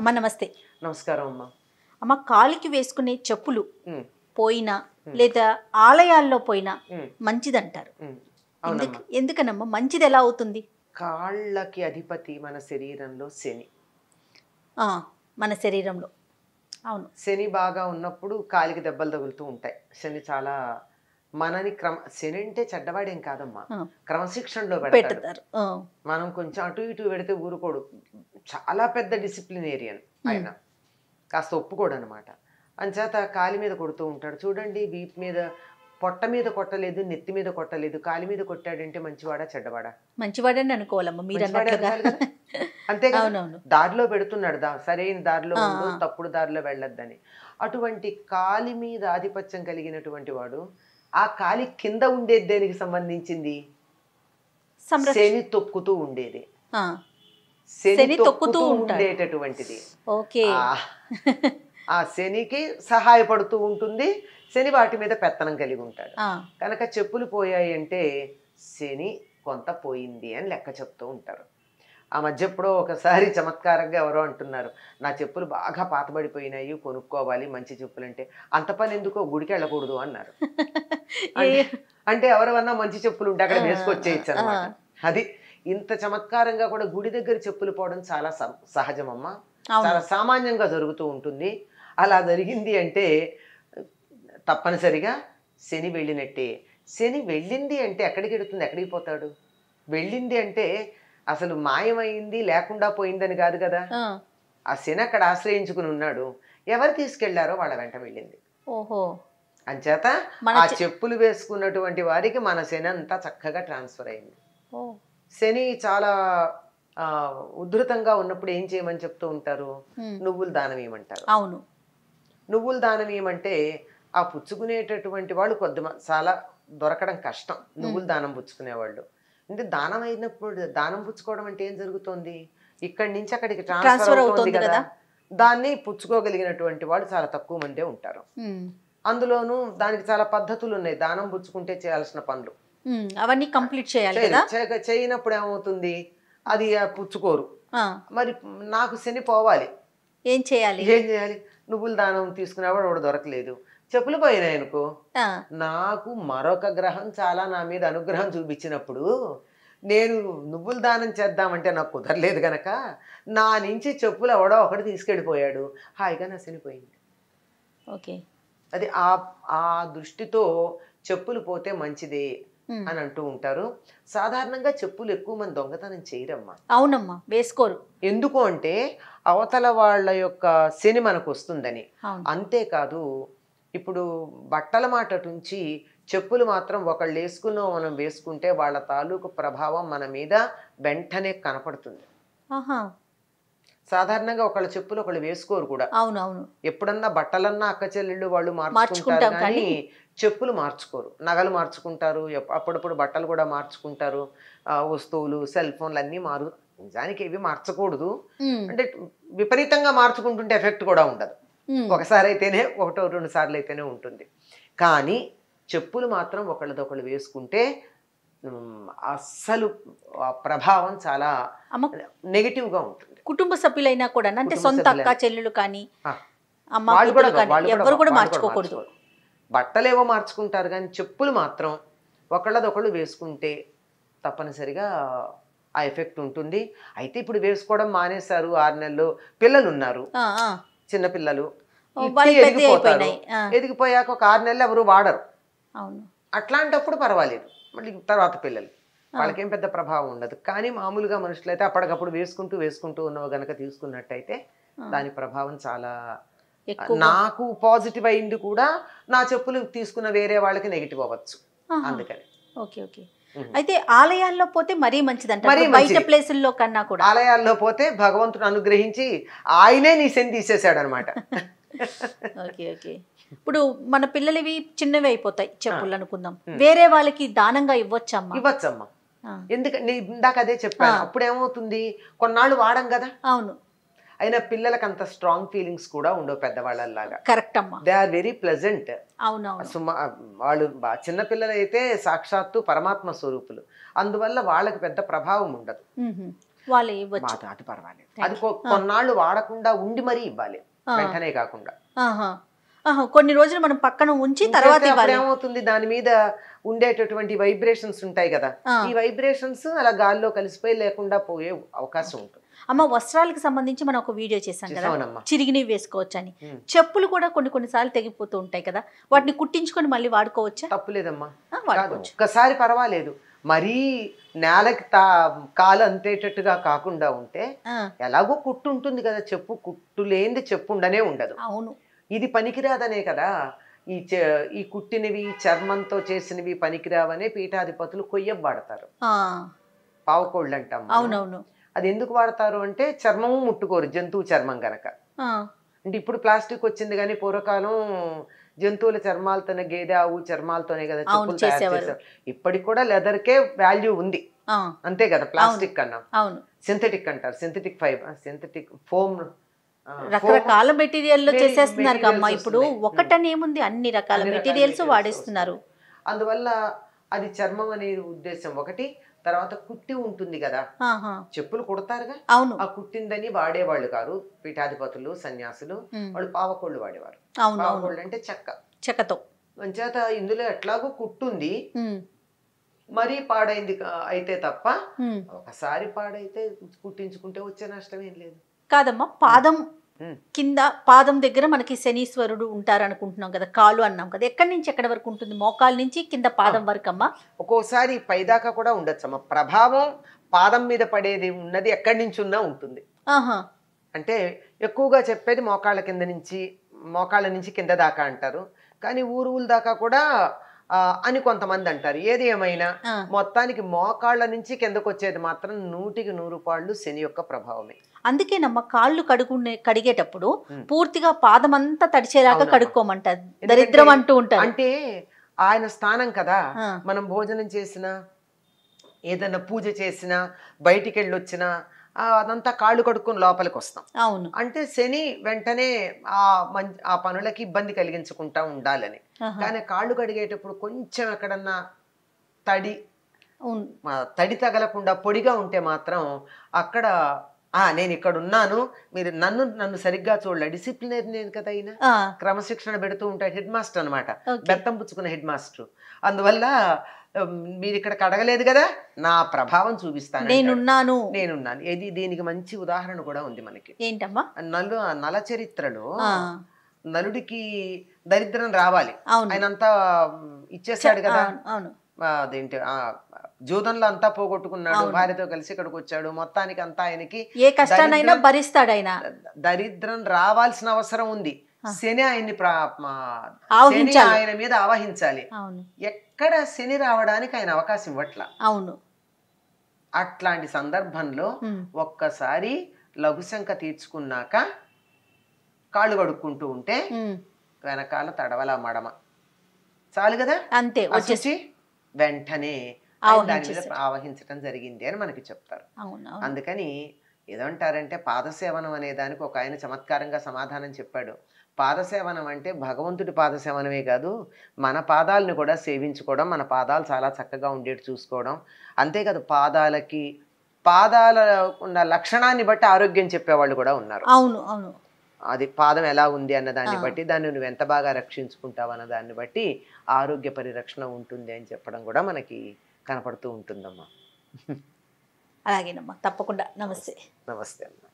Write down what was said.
అమ్మ నమస్తే నమస్కారం అమ్మ అమ్మ కాలికి వేసుకునే చెప్పులు పోయినా లేదా ఆలయాల్లో పోయినా మంచిదంటారు ఎందుకనమ్మా మంచిది ఎలా అవుతుంది కాళ్ళకి అధిపతి మన శరీరంలో శని మన శరీరంలో అవును శని బాగా ఉన్నప్పుడు కాలికి దెబ్బలు తగులుతూ ఉంటాయి శని చాలా మనని క్రమ శని అంటే చెడ్డవాడేం కాదమ్మా క్రమశిక్షణలో పెడతారు మనం కొంచెం అటు ఇటు పెడితే ఊరుకోడు చాలా పెద్ద డిసిప్లినేరియన్ ఆయన కాస్త ఒప్పుకోడు అనమాట అంచేత కాలి మీద కొడుతూ ఉంటాడు చూడండి వీప్ మీద పొట్ట మీద కొట్టలేదు నెత్తి మీద కొట్టలేదు కాలి మీద కొట్టాడంటే మంచివాడా చెడ్డవాడా మంచివాడని అనుకోవాలమ్మా అంతే దారిలో పెడుతున్నాడు దా సరైన దారిలో తప్పుడు దారిలో వెళ్ళొద్దని అటువంటి కాలి మీద ఆధిపత్యం కలిగినటువంటి వాడు ఆ కాలి కింద ఉండేది దేనికి సంబంధించింది శని తొక్కుతూ ఉండేది శని తొక్కుతూ ఉండేటటువంటిది ఆ శనికి సహాయపడుతూ ఉంటుంది శని వాటి మీద పెత్తనం కలిగి ఉంటాడు కనుక చెప్పులు పోయాయి అంటే శని కొంత పోయింది అని లెక్క చెప్తూ ఉంటారు ఆ మధ్య ఎప్పుడో ఒకసారి చమత్కారంగా ఎవరో అంటున్నారు నా చెప్పులు బాగా పాతబడిపోయినాయి కొనుక్కోవాలి మంచి చెప్పులు అంటే అంత పని ఎందుకో గుడికి వెళ్ళకూడదు అన్నారు అంటే ఎవరన్నా మంచి చెప్పులు ఉంటే అక్కడ వేసుకొచ్చేయచ్చు అనమాట అది ఇంత చమత్కారంగా కూడా గుడి దగ్గర చెప్పులు పోవడం చాలా అమ్మా చాలా సామాన్యంగా జరుగుతూ ఉంటుంది అలా జరిగింది అంటే తప్పనిసరిగా శని వెళ్ళినట్టే శని వెళ్ళింది అంటే ఎక్కడికి వెళుతుంది ఎక్కడికి పోతాడు వెళ్ళింది అంటే అసలు మాయమైంది లేకుండా పోయిందని కాదు కదా ఆ శని అక్కడ ఆశ్రయించుకుని ఉన్నాడు ఎవరు తీసుకెళ్లారో వాళ్ళ వెంట వెళ్ళింది ఓహో అంచేత ఆ చెప్పులు వేసుకున్నటువంటి వారికి మన శని అంతా చక్కగా ట్రాన్స్ఫర్ అయింది శని చాలా ఉధృతంగా ఉన్నప్పుడు ఏం చేయమని చెప్తూ ఉంటారు నువ్వులు దానం ఏమంటారు అవును నువ్వులు దానం ఏమంటే ఆ పుచ్చుకునేటటువంటి వాళ్ళు కొద్ది చాలా దొరకడం కష్టం నువ్వులు దానం పుచ్చుకునేవాళ్ళు అంటే దానం అయినప్పుడు దానం పుచ్చుకోవడం అంటే ఏం జరుగుతుంది ఇక్కడి నుంచి అక్కడికి ట్రాన్స్ఫర్ అవుతుంది కదా దాన్ని పుచ్చుకోగలిగినటువంటి వాళ్ళు చాలా తక్కువ మందే ఉంటారు అందులోనూ దానికి చాలా పద్ధతులు ఉన్నాయి దానం పుచ్చుకుంటే చేయాల్సిన పనులు అవన్నీ కంప్లీట్ చేయాలి చేయనప్పుడు ఏమవుతుంది అది పుచ్చుకోరు మరి నాకు శని పోవాలి ఏం చేయాలి ఏం చేయాలి నువ్వుల దానం తీసుకునేవాడు వాడు దొరకలేదు చెప్పులు పోయినాయనుకో నాకు మరొక గ్రహం చాలా నా మీద అనుగ్రహం చూపించినప్పుడు నేను నువ్వులు దానం చేద్దామంటే నాకు కుదరలేదు గనక నా నుంచి చెప్పులు ఎవడో ఒకటి తీసుకెళ్ళిపోయాడు హాయిగా నసిలిపోయింది ఓకే అది ఆ దృష్టితో చెప్పులు పోతే మంచిది అని అంటూ ఉంటారు సాధారణంగా చెప్పులు ఎక్కువ మంది దొంగతనం చేయరమ్మా అవునమ్మా వేసుకోరు ఎందుకు అంటే అవతల వాళ్ళ యొక్క శని మనకు వస్తుందని అంతేకాదు ఇప్పుడు బట్టల మాట నుంచి చెప్పులు మాత్రం ఒకళ్ళు వేసుకున్న మనం వేసుకుంటే వాళ్ళ తాలూకు ప్రభావం మన మీద వెంటనే కనపడుతుంది సాధారణంగా ఒకళ్ళ చెప్పులు ఒకళ్ళు వేసుకోరు కూడా అవునవును ఎప్పుడన్నా బట్టలన్నా అక్క చెల్లెళ్ళు వాళ్ళు మార్చుకుంటారు కానీ చెప్పులు మార్చుకోరు నగలు మార్చుకుంటారు అప్పుడప్పుడు బట్టలు కూడా మార్చుకుంటారు వస్తువులు సెల్ ఫోన్లు అన్నీ మారు నిజానికి ఇవి మార్చకూడదు అంటే విపరీతంగా మార్చుకుంటుంటే ఎఫెక్ట్ కూడా ఉండదు ఒకసారి అయితేనే ఒకటో రెండు సార్లు అయితేనే ఉంటుంది కానీ చెప్పులు మాత్రం ఒకళ్ళదొకళ్ళు వేసుకుంటే అస్సలు ప్రభావం చాలా నెగిటివ్గా ఉంటుంది కుటుంబ సభ్యులైనా కూడా అంటే సొంత అక్క చెల్లెలు కానీ వాళ్ళు కూడా మార్చుకోకూడదు బట్టలేవో మార్చుకుంటారు కానీ చెప్పులు మాత్రం ఒకళ్ళదొకళ్ళు వేసుకుంటే తప్పనిసరిగా ఆ ఎఫెక్ట్ ఉంటుంది అయితే ఇప్పుడు వేసుకోవడం మానేశారు ఆరు నెలలు పిల్లలు ఉన్నారు చిన్నపిల్లలు ఎదిగిపోతారు ఎదిగిపోయాక ఒక ఆరు నెలలు ఎవరు వాడరు అట్లాంటప్పుడు పర్వాలేదు మళ్ళీ తర్వాత పిల్లలు వాళ్ళకేం పెద్ద ప్రభావం ఉండదు కానీ మామూలుగా మనుషులైతే అప్పటికప్పుడు వేసుకుంటూ వేసుకుంటూ ఉన్నవి గనక తీసుకున్నట్టయితే దాని ప్రభావం చాలా నాకు పాజిటివ్ అయింది కూడా నా చెప్పులు తీసుకున్న వేరే వాళ్ళకి నెగిటివ్ అవ్వచ్చు అందుకని ఓకే ఓకే అయితే ఆలయాల్లో పోతే మరీ మంచిదంట బయట ప్లేసుల్లో కన్నా కూడా ఆలయాల్లో పోతే భగవంతుడు అనుగ్రహించి ఆయనే నీ సెన్ తీసేశాడు అనమాట ఓకే ఓకే ఇప్పుడు మన పిల్లలవి చిన్నవి అయిపోతాయి చెప్పులు అనుకుందాం వేరే వాళ్ళకి దానంగా ఇవ్వచ్చమ్మా ఇవ్వచ్చమ్మా ఎందుకంటే ఇందాక అదే చెప్పాను అప్పుడు ఏమవుతుంది కొన్నాళ్ళు వాడం కదా అవును అయినా పిల్లలకు అంత స్ట్రాంగ్ ఫీలింగ్స్ కూడా ఉండవు పెద్దవాళ్ళలాగా కరెక్ట్ అమ్మా దే ఆర్ వెరీ ప్లెజెంట్ అవునవును సుమా వాళ్ళు పిల్లలు అయితే సాక్షాత్తు పరమాత్మ స్వరూపులు అందువల్ల వాళ్ళకి పెద్ద ప్రభావం ఉండదు వాళ్ళు అది పర్వాలేదు అది కొన్నాళ్ళు వాడకుండా ఉండి మరీ ఇవ్వాలి వెంటనే కాకుండా కొన్ని రోజులు మనం పక్కన ఉంచి తర్వాత ఏమవుతుంది దాని మీద ఉండేటటువంటి వైబ్రేషన్స్ ఉంటాయి కదా ఈ వైబ్రేషన్స్ అలా గాల్లో కలిసిపోయి లేకుండా పోయే అవకాశం ఉంటుంది అమ్మ వస్త్రాలకు సంబంధించి మనం ఒక వీడియో చేశాం కదా చిరిగినవి వేసుకోవచ్చు అని చెప్పులు కూడా కొన్ని కొన్నిసార్లు తెగిపోతూ ఉంటాయి కదా వాటిని కుట్టించుకొని మళ్ళీ వాడుకోవచ్చా తప్పులేదమ్మా లేదమ్మా ఒకసారి పర్వాలేదు మరీ నేలకి తా కాలు అంతేటట్టుగా కాకుండా ఉంటే ఎలాగో కుట్టు ఉంటుంది కదా చెప్పు కుట్టు లేని చెప్పు ఉండనే ఉండదు అవును ఇది పనికిరాదనే కదా ఈ ఈ కుట్టినవి చర్మంతో చేసినవి పనికిరావనే పీఠాధిపతులు కొయ్యబడతారు పావుకోళ్ళు అంటాం అవునవును అది ఎందుకు వాడతారు అంటే చర్మము ముట్టుకోరు జంతువు చర్మం గనక అంటే ఇప్పుడు ప్లాస్టిక్ వచ్చింది కానీ పూర్వకాలం జంతువుల చర్మాలతోనే గేదె ఆవు చర్మాలతోనే కదా చెప్పులు తయారు చేశారు ఇప్పటికి కూడా లెదర్ కే వాల్యూ ఉంది అంతే కదా ప్లాస్టిక్ అన్నా సింథటిక్ అంటారు సింథటిక్ ఫైబర్ సింథటిక్ ఫోమ్ రకరకాల మెటీరియల్లో చేసేస్తున్నారు అమ్మా ఇప్పుడు ఒకటనే ఉంది అన్ని రకాల మెటీరియల్స్ వాడేస్తున్నారు అందువల్ల అది చర్మం అనే ఉద్దేశం ఒకటి తర్వాత కుట్టి ఉంటుంది కదా చెప్పులు కుడతారుగా అవును ఆ కుట్టిందని వాడేవాళ్ళు కారు పీఠాధిపతులు సన్యాసులు వాళ్ళు పావకోళ్ళు వాడేవారు పావకోళ్ళు అంటే చెక్క చెక్కతో చేత ఇందులో ఎట్లాగో కుట్టుంది మరీ పాడైంది అయితే తప్ప ఒకసారి పాడైతే కుట్టించుకుంటే వచ్చే నష్టం ఏం లేదు కాదమ్మా పాదం కింద పాదం దగ్గర మనకి శనీశ్వరుడు ఉంటారు అనుకుంటున్నాం కదా కాలు అన్నాం కదా ఎక్కడి నుంచి ఎక్కడ వరకు ఉంటుంది మోకాల నుంచి కింద పాదం వరకు అమ్మా ఒక్కోసారి పైదాకా కూడా ఉండొచ్చమ్మా ప్రభావం పాదం మీద పడేది ఉన్నది ఎక్కడి నుంచి ఉన్నా ఉంటుంది అంటే ఎక్కువగా చెప్పేది మోకాళ్ళ కింద నుంచి మోకాళ్ళ నుంచి కింద దాకా అంటారు కానీ ఊరువుల ఊరు దాకా కూడా అని కొంతమంది అంటారు ఏది ఏమైనా మొత్తానికి మోకాళ్ళ నుంచి కిందకు వచ్చేది మాత్రం నూటికి నూరు పాళ్ళు శని యొక్క ప్రభావమే అందుకే నమ్మ కాళ్ళు కడుగునే కడిగేటప్పుడు పూర్తిగా పాదం అంతా తడిచేలాగా కడుక్కోమంటారు దరిద్రం అంటూ ఉంటారు అంటే ఆయన స్థానం కదా మనం భోజనం చేసినా ఏదైనా పూజ చేసినా బయటికి వెళ్ళొచ్చినా అదంతా కాళ్ళు కడుక్కుని లోపలికి వస్తాం అవును అంటే శని వెంటనే ఆ మంచి ఆ పనులకి ఇబ్బంది కలిగించకుండా ఉండాలని కానీ కాళ్ళు కడిగేటప్పుడు కొంచెం ఎక్కడన్నా తడి తడి తగలకుండా పొడిగా ఉంటే మాత్రం అక్కడ నేను ఇక్కడ ఉన్నాను మీరు నన్ను నన్ను సరిగ్గా చూడలే డిసిప్లిన్ నేను కదా అయినా క్రమశిక్షణ పెడుతూ ఉంటాడు హెడ్ మాస్టర్ అనమాట బెత్తం పుచ్చుకున్న హెడ్ మాస్టర్ అందువల్ల మీరు ఇక్కడ కడగలేదు కదా నా ప్రభావం చూపిస్తాను నేనున్నాను నేనున్నాను ఇది దీనికి మంచి ఉదాహరణ కూడా ఉంది మనకి ఏంటమ్మా నలు నల చరిత్రలో నలుడికి దరిద్రం రావాలి ఆయనంతా ఇచ్చేసాడు కదా అదేంటి జూదంలో అంతా పోగొట్టుకున్నాడు భార్యతో కలిసి ఇక్కడికి వచ్చాడు మొత్తానికి అంతా ఆయనకి ఏ కష్టానైనా భరిస్తాడు ఆయన దరిద్రం రావాల్సిన అవసరం ఉంది శని ఆయన్ని శని ఆయన మీద ఆవహించాలి ఎక్కడ శని రావడానికి ఆయన అవకాశం ఇవ్వట్ల అవును అట్లాంటి సందర్భంలో ఒక్కసారి లఘుశంక తీర్చుకున్నాక కాళ్ళు కడుక్కుంటూ ఉంటే వెనకాల తడవల మడమ చాలు కదా అంతే వచ్చేసి వెంటనే ఆవహించడం జరిగింది అని మనకి చెప్తారు అందుకని ఏదంటారంటే పాదసేవనం అనే దానికి ఒక ఆయన చమత్కారంగా సమాధానం చెప్పాడు పాదసేవనం అంటే భగవంతుడి పాదసేవనమే కాదు మన పాదాలను కూడా సేవించుకోవడం మన పాదాలు చాలా చక్కగా ఉండేటి చూసుకోవడం అంతేకాదు పాదాలకి పాదాల ఉన్న లక్షణాన్ని బట్టి ఆరోగ్యం చెప్పేవాళ్ళు కూడా ఉన్నారు అవును అవును అది పాదం ఎలా ఉంది అన్న దాన్ని బట్టి దాన్ని నువ్వు ఎంత బాగా రక్షించుకుంటావు అన్న దాన్ని బట్టి ఆరోగ్య పరిరక్షణ ఉంటుంది అని చెప్పడం కూడా మనకి కనపడుతూ ఉంటుందమ్మా అలాగేనమ్మా తప్పకుండా నమస్తే నమస్తే అమ్మా